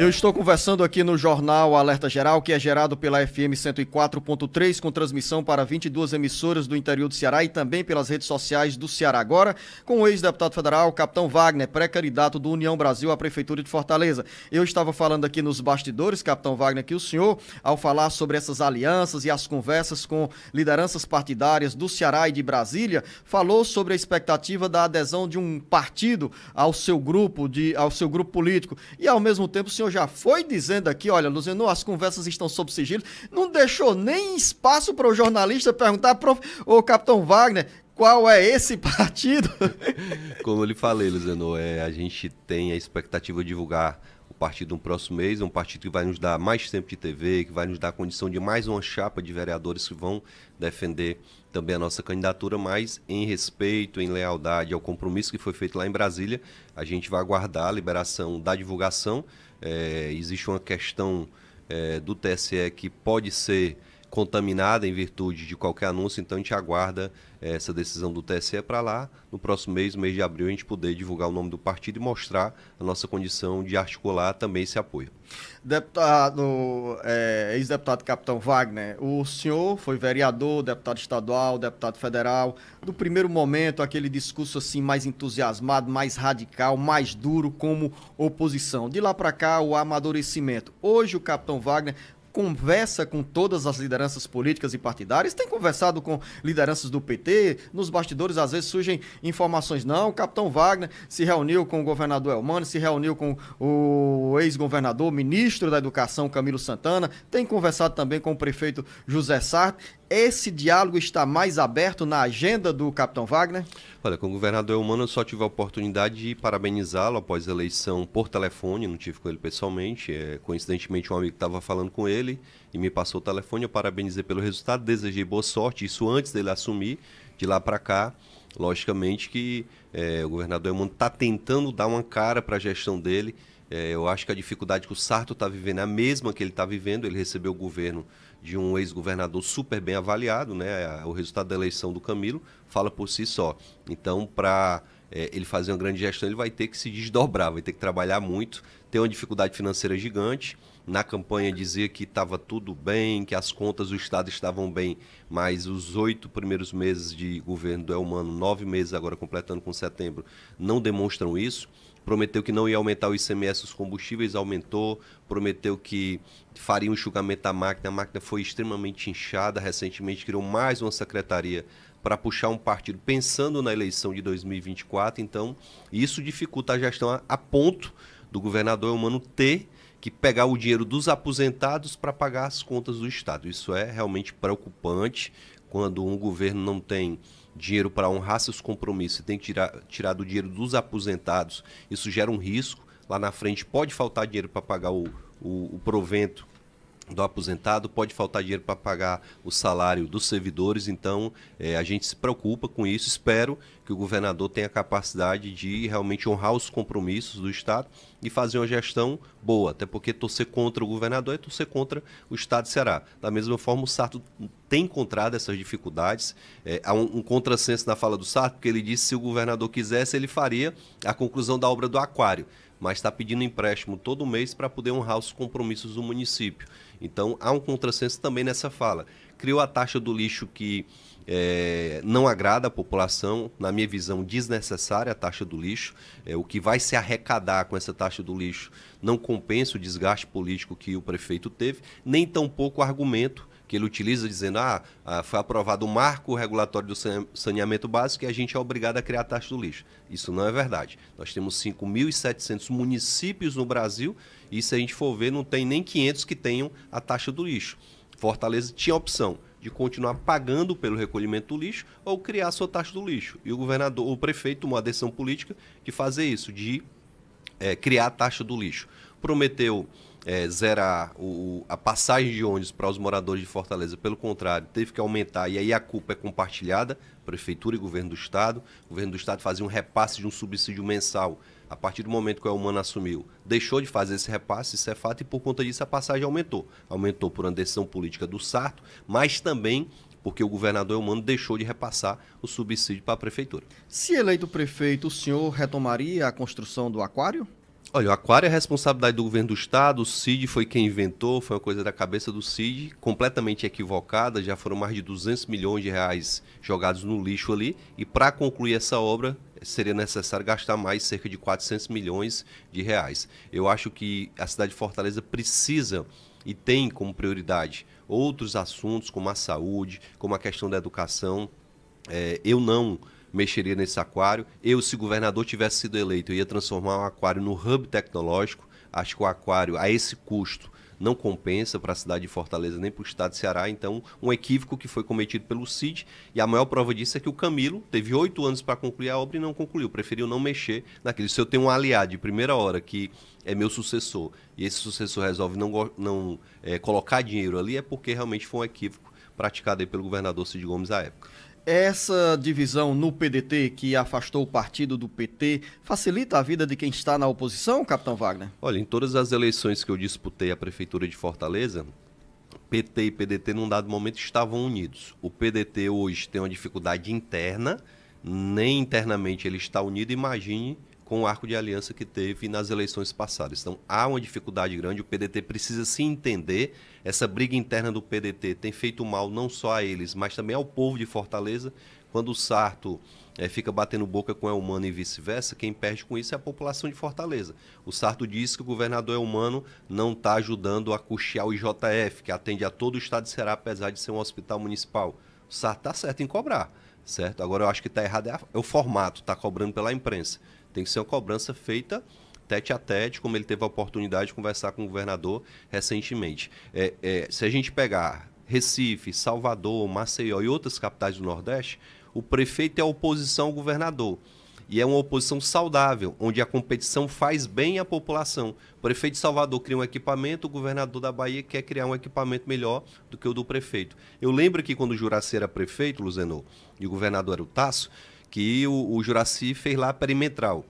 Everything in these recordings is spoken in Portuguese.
Eu estou conversando aqui no jornal Alerta Geral, que é gerado pela FM 104.3, com transmissão para 22 emissoras do interior do Ceará e também pelas redes sociais do Ceará. Agora, com o ex-deputado federal, Capitão Wagner, pré-candidato do União Brasil à Prefeitura de Fortaleza. Eu estava falando aqui nos bastidores, Capitão Wagner, que o senhor, ao falar sobre essas alianças e as conversas com lideranças partidárias do Ceará e de Brasília, falou sobre a expectativa da adesão de um partido ao seu grupo, de, ao seu grupo político. E, ao mesmo tempo, o senhor já foi dizendo aqui, olha, Luziano, as conversas estão sob sigilo, não deixou nem espaço para o jornalista perguntar, prof... o Capitão Wagner, qual é esse partido? Como eu lhe falei, Luziano, é, a gente tem a expectativa de divulgar o partido no próximo mês, é um partido que vai nos dar mais tempo de TV, que vai nos dar a condição de mais uma chapa de vereadores que vão defender também a nossa candidatura, mas em respeito, em lealdade ao compromisso que foi feito lá em Brasília, a gente vai aguardar a liberação da divulgação é, existe uma questão é, do TSE que pode ser contaminada em virtude de qualquer anúncio, então a gente aguarda eh, essa decisão do TSE para lá, no próximo mês, mês de abril, a gente poder divulgar o nome do partido e mostrar a nossa condição de articular também esse apoio. Deputado, é, ex-deputado Capitão Wagner, o senhor foi vereador, deputado estadual, deputado federal. No primeiro momento, aquele discurso assim mais entusiasmado, mais radical, mais duro como oposição. De lá para cá, o amadurecimento. Hoje, o Capitão Wagner conversa com todas as lideranças políticas e partidárias, tem conversado com lideranças do PT, nos bastidores às vezes surgem informações, não, o capitão Wagner se reuniu com o governador Elmano, se reuniu com o ex-governador, ministro da Educação Camilo Santana, tem conversado também com o prefeito José Sartre, esse diálogo está mais aberto na agenda do capitão Wagner? Olha, com o governador Humano eu só tive a oportunidade de parabenizá-lo após a eleição por telefone, não tive com ele pessoalmente. É, coincidentemente, um amigo estava falando com ele e me passou o telefone. Eu parabenizei pelo resultado, desejei boa sorte, isso antes dele assumir, de lá para cá. Logicamente que é, o governador Humano está tentando dar uma cara para a gestão dele é, eu acho que a dificuldade que o Sarto está vivendo é a mesma que ele está vivendo. Ele recebeu o governo de um ex-governador super bem avaliado, né? É, o resultado da eleição do Camilo fala por si só. Então, para é, ele fazer uma grande gestão, ele vai ter que se desdobrar, vai ter que trabalhar muito tem uma dificuldade financeira gigante. Na campanha dizia que estava tudo bem, que as contas do Estado estavam bem, mas os oito primeiros meses de governo do Elmano, nove meses agora completando com setembro, não demonstram isso prometeu que não ia aumentar o ICMS os combustíveis, aumentou, prometeu que faria um enxugamento da máquina, a máquina foi extremamente inchada, recentemente criou mais uma secretaria para puxar um partido pensando na eleição de 2024, então isso dificulta a gestão a, a ponto do governador é o Mano T, que pegar o dinheiro dos aposentados para pagar as contas do Estado. Isso é realmente preocupante quando um governo não tem dinheiro para honrar seus compromissos e tem que tirar, tirar do dinheiro dos aposentados. Isso gera um risco. Lá na frente pode faltar dinheiro para pagar o, o, o provento do aposentado, pode faltar dinheiro para pagar o salário dos servidores, então é, a gente se preocupa com isso. Espero que o governador tenha capacidade de realmente honrar os compromissos do Estado e fazer uma gestão boa, até porque torcer contra o governador é torcer contra o Estado de Ceará. Da mesma forma, o Sarto tem encontrado essas dificuldades. É, há um, um contrassenso na fala do Sarto, porque ele disse que se o governador quisesse, ele faria a conclusão da obra do Aquário mas está pedindo empréstimo todo mês para poder honrar os compromissos do município. Então há um contrassenso também nessa fala. Criou a taxa do lixo que é, não agrada a população, na minha visão, desnecessária a taxa do lixo. É, o que vai se arrecadar com essa taxa do lixo não compensa o desgaste político que o prefeito teve, nem tampouco o argumento que ele utiliza dizendo, ah, ah foi aprovado o marco regulatório do saneamento básico e a gente é obrigado a criar a taxa do lixo. Isso não é verdade. Nós temos 5.700 municípios no Brasil e se a gente for ver, não tem nem 500 que tenham a taxa do lixo. Fortaleza tinha a opção de continuar pagando pelo recolhimento do lixo ou criar a sua taxa do lixo. E o governador, o prefeito, tomou a decisão política de fazer isso, de é, criar a taxa do lixo. Prometeu é, zerar o, a passagem de ônibus para os moradores de Fortaleza. Pelo contrário, teve que aumentar e aí a culpa é compartilhada, prefeitura e governo do estado. O governo do estado fazia um repasse de um subsídio mensal. A partir do momento que o Elmano assumiu, deixou de fazer esse repasse, isso é fato, e por conta disso a passagem aumentou. Aumentou por uma decisão política do Sarto, mas também porque o governador Elmano deixou de repassar o subsídio para a prefeitura. Se eleito prefeito, o senhor retomaria a construção do aquário? Olha, o aquário é responsabilidade do governo do estado, o CID foi quem inventou, foi uma coisa da cabeça do CID, completamente equivocada, já foram mais de 200 milhões de reais jogados no lixo ali, e para concluir essa obra seria necessário gastar mais cerca de 400 milhões de reais. Eu acho que a cidade de Fortaleza precisa e tem como prioridade outros assuntos, como a saúde, como a questão da educação. É, eu não mexeria nesse aquário. Eu, se o governador tivesse sido eleito, eu ia transformar o aquário no hub tecnológico. Acho que o aquário, a esse custo, não compensa para a cidade de Fortaleza nem para o estado de Ceará. Então, um equívoco que foi cometido pelo CID. E a maior prova disso é que o Camilo teve oito anos para concluir a obra e não concluiu, preferiu não mexer naquilo. Se eu tenho um aliado de primeira hora que é meu sucessor e esse sucessor resolve não, não é, colocar dinheiro ali, é porque realmente foi um equívoco praticado aí pelo governador Cid Gomes à época. Essa divisão no PDT que afastou o partido do PT facilita a vida de quem está na oposição, capitão Wagner? Olha, em todas as eleições que eu disputei a prefeitura de Fortaleza, PT e PDT num dado momento estavam unidos. O PDT hoje tem uma dificuldade interna, nem internamente ele está unido, imagine com o arco de aliança que teve nas eleições passadas. Então há uma dificuldade grande, o PDT precisa se entender essa briga interna do PDT tem feito mal não só a eles, mas também ao povo de Fortaleza. Quando o Sarto é, fica batendo boca com o humano e vice-versa, quem perde com isso é a população de Fortaleza. O Sarto diz que o governador é humano, não está ajudando a custear o IJF, que atende a todo o estado de Ceará, apesar de ser um hospital municipal. O Sarto está certo em cobrar, certo? Agora eu acho que está errado é, a, é o formato, está cobrando pela imprensa. Tem que ser uma cobrança feita tete a tete, como ele teve a oportunidade de conversar com o governador recentemente. É, é, se a gente pegar Recife, Salvador, Maceió e outras capitais do Nordeste, o prefeito é a oposição ao governador. E é uma oposição saudável, onde a competição faz bem à população. O prefeito de Salvador cria um equipamento, o governador da Bahia quer criar um equipamento melhor do que o do prefeito. Eu lembro que quando o Juraci era prefeito, Luzenor, e o governador era o Tasso, que o, o Juraci fez lá perimetral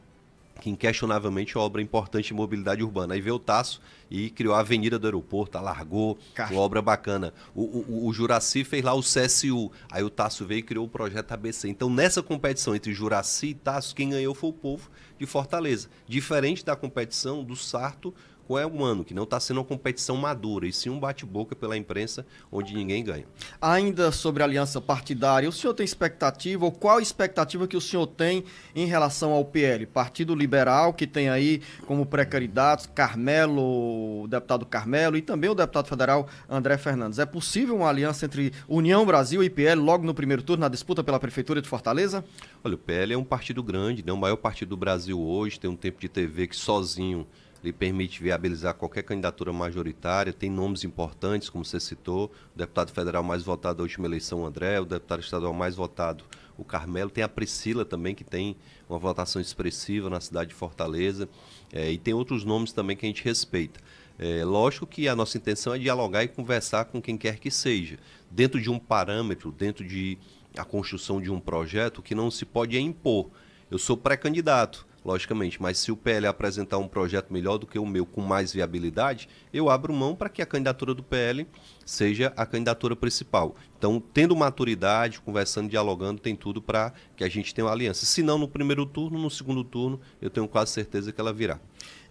que inquestionavelmente é uma obra importante de mobilidade urbana. Aí veio o Tasso e criou a Avenida do Aeroporto, alargou, uma obra bacana. O, o, o, Juraci fez lá o CSU, aí o Tasso veio e criou o projeto ABC. Então, nessa competição entre Juraci e Tasso, quem ganhou foi o povo de Fortaleza. Diferente da competição do Sarto qual é ano que não está sendo uma competição madura, e sim um bate-boca pela imprensa onde ninguém ganha. Ainda sobre a aliança partidária, o senhor tem expectativa, ou qual a expectativa que o senhor tem em relação ao PL? Partido Liberal, que tem aí como pré-candidatos Carmelo, o deputado Carmelo, e também o deputado federal André Fernandes. É possível uma aliança entre União Brasil e PL logo no primeiro turno, na disputa pela Prefeitura de Fortaleza? Olha, o PL é um partido grande, né? o maior partido do Brasil hoje, tem um tempo de TV que sozinho lhe permite viabilizar qualquer candidatura majoritária, tem nomes importantes, como você citou, o deputado federal mais votado da última eleição, André, o deputado estadual mais votado, o Carmelo, tem a Priscila também, que tem uma votação expressiva na cidade de Fortaleza, é, e tem outros nomes também que a gente respeita. É, lógico que a nossa intenção é dialogar e conversar com quem quer que seja, dentro de um parâmetro, dentro de a construção de um projeto, que não se pode impor. Eu sou pré-candidato, logicamente. Mas se o PL apresentar um projeto melhor do que o meu, com mais viabilidade, eu abro mão para que a candidatura do PL seja a candidatura principal. Então, tendo maturidade, conversando, dialogando, tem tudo para que a gente tenha uma aliança. Se não no primeiro turno, no segundo turno, eu tenho quase certeza que ela virá.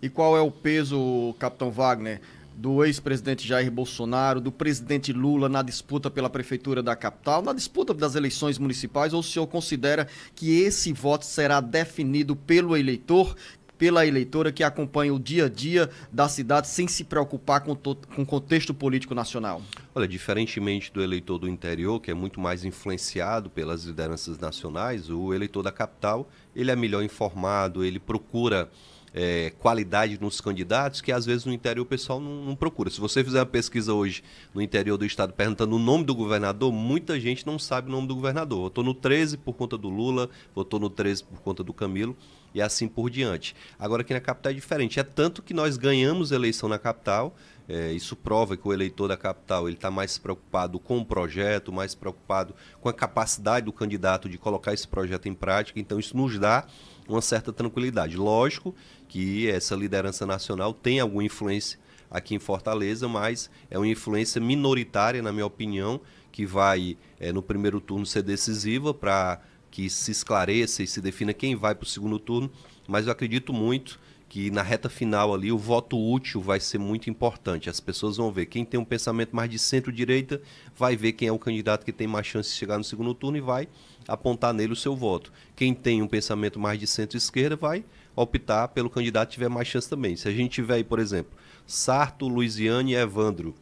E qual é o peso, Capitão Wagner, do ex-presidente Jair Bolsonaro, do presidente Lula na disputa pela prefeitura da capital, na disputa das eleições municipais, ou o senhor considera que esse voto será definido pelo eleitor pela eleitora que acompanha o dia a dia da cidade sem se preocupar com, com o contexto político nacional? Olha, diferentemente do eleitor do interior, que é muito mais influenciado pelas lideranças nacionais, o eleitor da capital ele é melhor informado, ele procura é, qualidade nos candidatos que às vezes no interior o pessoal não, não, procura. Se você fizer uma pesquisa hoje no interior do estado perguntando o nome do governador, muita gente não sabe o nome do governador. Votou no 13 por conta do Lula, votou no 13 por conta do Camilo e assim por diante. Agora aqui na capital é diferente. É tanto que nós ganhamos eleição na capital é, isso prova que o eleitor da capital ele está mais preocupado com o projeto, mais preocupado com a capacidade do candidato de colocar esse projeto em prática. Então, isso nos dá uma certa tranquilidade. Lógico que essa liderança nacional tem alguma influência aqui em Fortaleza, mas é uma influência minoritária, na minha opinião, que vai, é, no primeiro turno, ser decisiva para que se esclareça e se defina quem vai para o segundo turno. Mas eu acredito muito que na reta final ali o voto útil vai ser muito importante. As pessoas vão ver quem tem um pensamento mais de centro-direita, vai ver quem é o candidato que tem mais chance de chegar no segundo turno e vai apontar nele o seu voto. Quem tem um pensamento mais de centro-esquerda vai optar pelo candidato que tiver mais chance também. Se a gente tiver aí, por exemplo, Sarto, Luiziane e Evandro,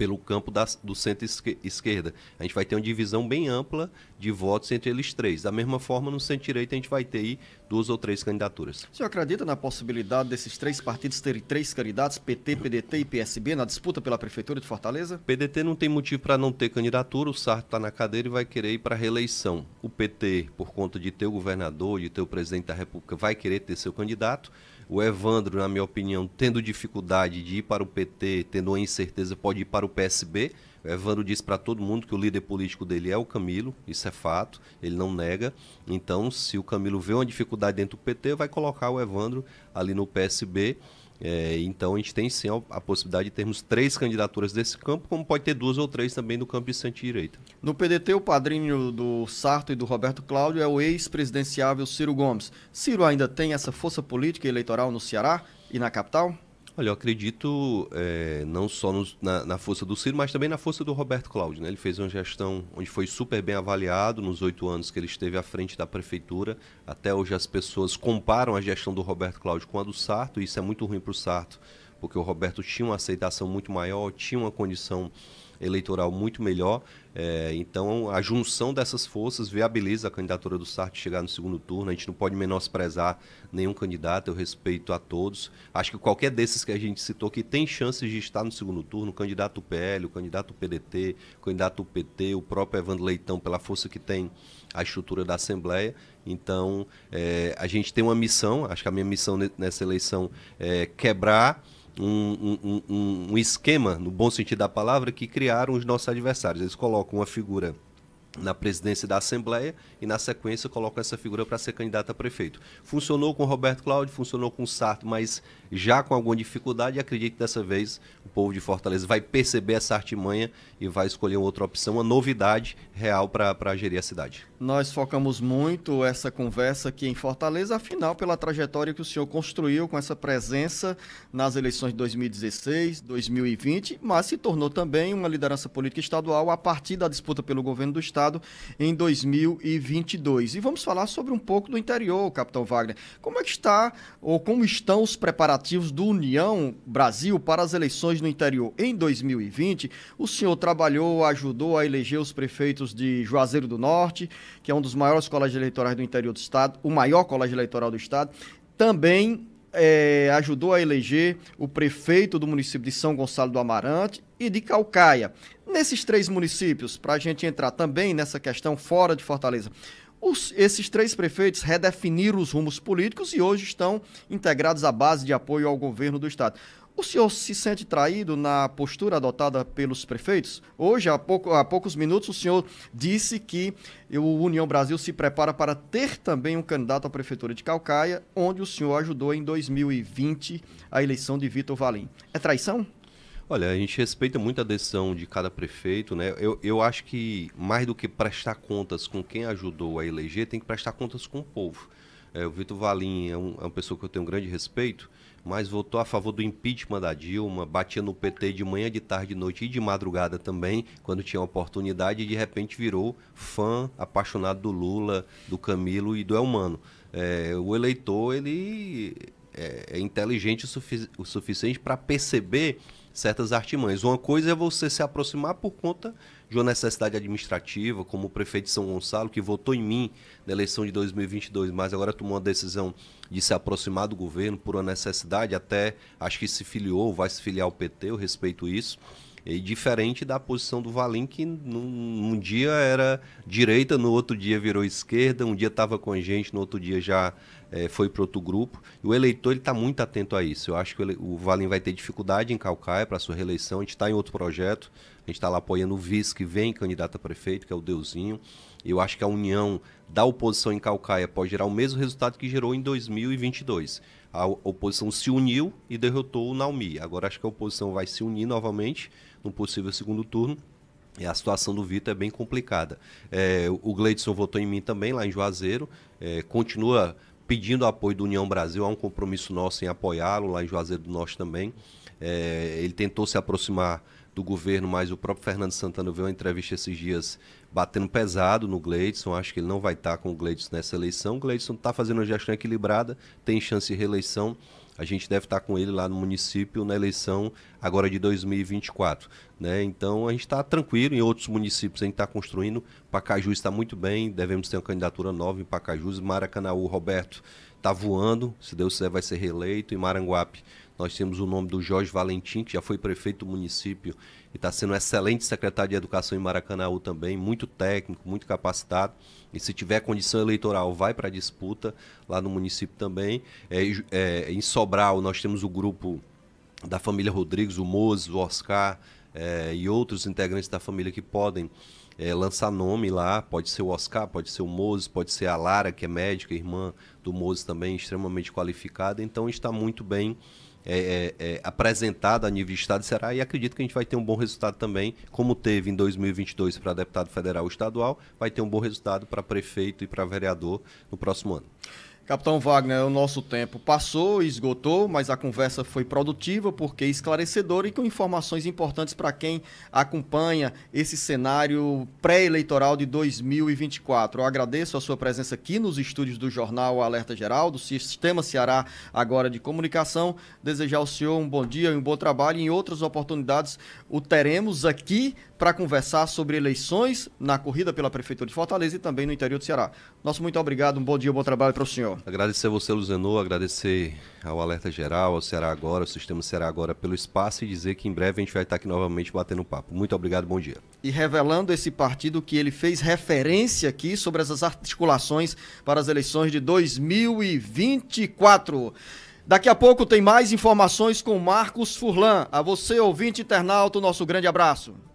pelo campo da, do centro-esquerda. A gente vai ter uma divisão bem ampla de votos entre eles três. Da mesma forma, no centro-direita, a gente vai ter aí duas ou três candidaturas. O senhor acredita na possibilidade desses três partidos terem três candidatos, PT, PDT e PSB, na disputa pela Prefeitura de Fortaleza? PDT não tem motivo para não ter candidatura, o Sarto está na cadeira e vai querer ir para a reeleição. O PT, por conta de ter o governador, de ter o presidente da República, vai querer ter seu candidato. O Evandro, na minha opinião, tendo dificuldade de ir para o PT, tendo uma incerteza, pode ir para o PSB. O Evandro disse para todo mundo que o líder político dele é o Camilo, isso é fato, ele não nega. Então, se o Camilo vê uma dificuldade dentro do PT, vai colocar o Evandro ali no PSB. É, então a gente tem sim a, a, possibilidade de termos três candidaturas desse campo, como pode ter duas ou três também do campo de centro-direita. No PDT, o padrinho do Sarto e do Roberto Cláudio é o ex-presidenciável Ciro Gomes. Ciro ainda tem essa força política eleitoral no Ceará e na capital? Olha, eu acredito é, não só na, na, força do Ciro, mas também na força do Roberto Cláudio. Né? Ele fez uma gestão onde foi super bem avaliado nos oito anos que ele esteve à frente da prefeitura. Até hoje as pessoas comparam a gestão do Roberto Cláudio com a do Sarto, e isso é muito ruim para o Sarto, porque o Roberto tinha uma aceitação muito maior, tinha uma condição eleitoral muito melhor. É, então, a junção dessas forças viabiliza a candidatura do Sartre chegar no segundo turno. A gente não pode menosprezar nenhum candidato, eu respeito a todos. Acho que qualquer desses que a gente citou que tem chances de estar no segundo turno, o candidato PL, o candidato PDT, o candidato PT, o próprio Evandro Leitão, pela força que tem a estrutura da Assembleia. Então, é, a gente tem uma missão, acho que a minha missão nessa eleição é quebrar um, um, um, um esquema, no bom sentido da palavra, que criaram os nossos adversários. Eles colocam uma figura na presidência da Assembleia e, na sequência, coloca essa figura para ser candidata a prefeito. Funcionou com Roberto Cláudio, funcionou com o Sarto, mas já com alguma dificuldade acredito que dessa vez o povo de Fortaleza vai perceber essa artimanha e vai escolher outra opção, uma novidade real para gerir a cidade. Nós focamos muito essa conversa aqui em Fortaleza, afinal, pela trajetória que o senhor construiu com essa presença nas eleições de 2016, 2020, mas se tornou também uma liderança política estadual a partir da disputa pelo governo do Estado em 2022. E vamos falar sobre um pouco do interior, Capitão Wagner. Como é que está ou como estão os preparativos do União Brasil para as eleições no interior em 2020? O senhor trabalhou, ajudou a eleger os prefeitos de Juazeiro do Norte, que é um dos maiores colégios eleitorais do interior do estado, o maior colégio eleitoral do estado. Também é, ajudou a eleger o prefeito do município de São Gonçalo do Amarante e de Calcaia. Nesses três municípios, para a gente entrar também nessa questão fora de Fortaleza, os, esses três prefeitos redefiniram os rumos políticos e hoje estão integrados à base de apoio ao governo do Estado. O senhor se sente traído na postura adotada pelos prefeitos? Hoje, há, pouco, há poucos minutos, o senhor disse que o União Brasil se prepara para ter também um candidato à Prefeitura de Calcaia, onde o senhor ajudou em 2020 a eleição de Vitor Valim. É traição? Olha, a gente respeita muito a decisão de cada prefeito, né? Eu, eu acho que mais do que prestar contas com quem ajudou a eleger, tem que prestar contas com o povo. É, o Vitor Valim é, um, é, uma pessoa que eu tenho um grande respeito, mas votou a favor do impeachment da Dilma, batia no PT de manhã, de tarde, de noite e de madrugada também, quando tinha oportunidade, e de repente virou fã apaixonado do Lula, do Camilo e do Elmano. É, o eleitor, ele é, é inteligente o, o suficiente para perceber certas artimanhas. Uma coisa é você se aproximar por conta de uma necessidade administrativa, como o prefeito de São Gonçalo, que votou em mim na eleição de 2022, mas agora tomou uma decisão de se aproximar do governo por uma necessidade, até acho que se filiou, vai se filiar ao PT, eu respeito isso. E diferente da posição do Valim, que num, dia era direita, no outro dia virou esquerda, um dia estava com a gente, no outro dia já é, foi para outro grupo. E o eleitor está muito atento a isso. Eu acho que o, o Valim vai ter dificuldade em Calcaia é para sua reeleição. A gente está em outro projeto, a gente está lá apoiando o vice que vem candidato a prefeito, que é o Deusinho. Eu acho que a união da oposição em Calcaia pode gerar o mesmo resultado que gerou em 2022. A oposição se uniu e derrotou o Naomi. Agora acho que a oposição vai se unir novamente no possível segundo turno. E a situação do Vitor é bem complicada. É, o Gleidson votou em mim também, lá em Juazeiro. É, continua pedindo apoio do União Brasil, há um compromisso nosso em apoiá-lo, lá em Juazeiro do Norte também. É, ele tentou se aproximar do governo, mas o próprio Fernando Santana viu uma entrevista esses dias batendo pesado no Gleidson. Acho que ele não vai estar com o Gleidson nessa eleição. O Gleidson está fazendo uma gestão equilibrada, tem chance de reeleição a gente deve estar com ele lá no município na eleição agora de 2024. Né? Então a gente está tranquilo, em outros municípios a gente está construindo. Pacajus está muito bem, devemos ter uma candidatura nova em Pacajus. Maracanaú, Roberto está voando, se Deus quiser vai ser reeleito. Em Maranguape nós temos o nome do Jorge Valentim, que já foi prefeito do município e está sendo um excelente secretário de Educação em Maracanãú também, muito técnico, muito capacitado. E se tiver condição eleitoral, vai para a disputa lá no município também. É, é, em Sobral, nós temos o grupo da família Rodrigues, o Mozo, o Oscar é, e outros integrantes da família que podem é, lançar nome lá. Pode ser o Oscar, pode ser o Moses, pode ser a Lara, que é médica, irmã do Moses também, extremamente qualificada. Então está muito bem é, é, é a nível de Estado de Ceará e acredito que a gente vai ter um bom resultado também, como teve em 2022 para deputado federal e estadual, vai ter um bom resultado para prefeito e para vereador no próximo ano. Capitão Wagner, é o nosso tempo passou, esgotou, mas a conversa foi produtiva porque esclarecedora e com informações importantes para quem acompanha esse cenário pré-eleitoral de 2024. Eu agradeço a sua presença aqui nos estúdios do jornal Alerta Geral, do Sistema Ceará agora de comunicação. Desejar ao senhor um bom dia e um bom trabalho. Em outras oportunidades o teremos aqui para conversar sobre eleições na corrida pela Prefeitura de Fortaleza e também no interior do Ceará. Nosso muito obrigado, um bom dia, um bom trabalho para o senhor. Agradecer a você, Luzenô, agradecer ao Alerta Geral, ao Ceará Agora, ao Sistema Ceará Agora pelo espaço e dizer que em breve a gente vai estar aqui novamente batendo papo. Muito obrigado, bom dia. E revelando esse partido que ele fez referência aqui sobre essas articulações para as eleições de 2024. Daqui a pouco tem mais informações com Marcos Furlan. A você, ouvinte internauta, nosso grande abraço.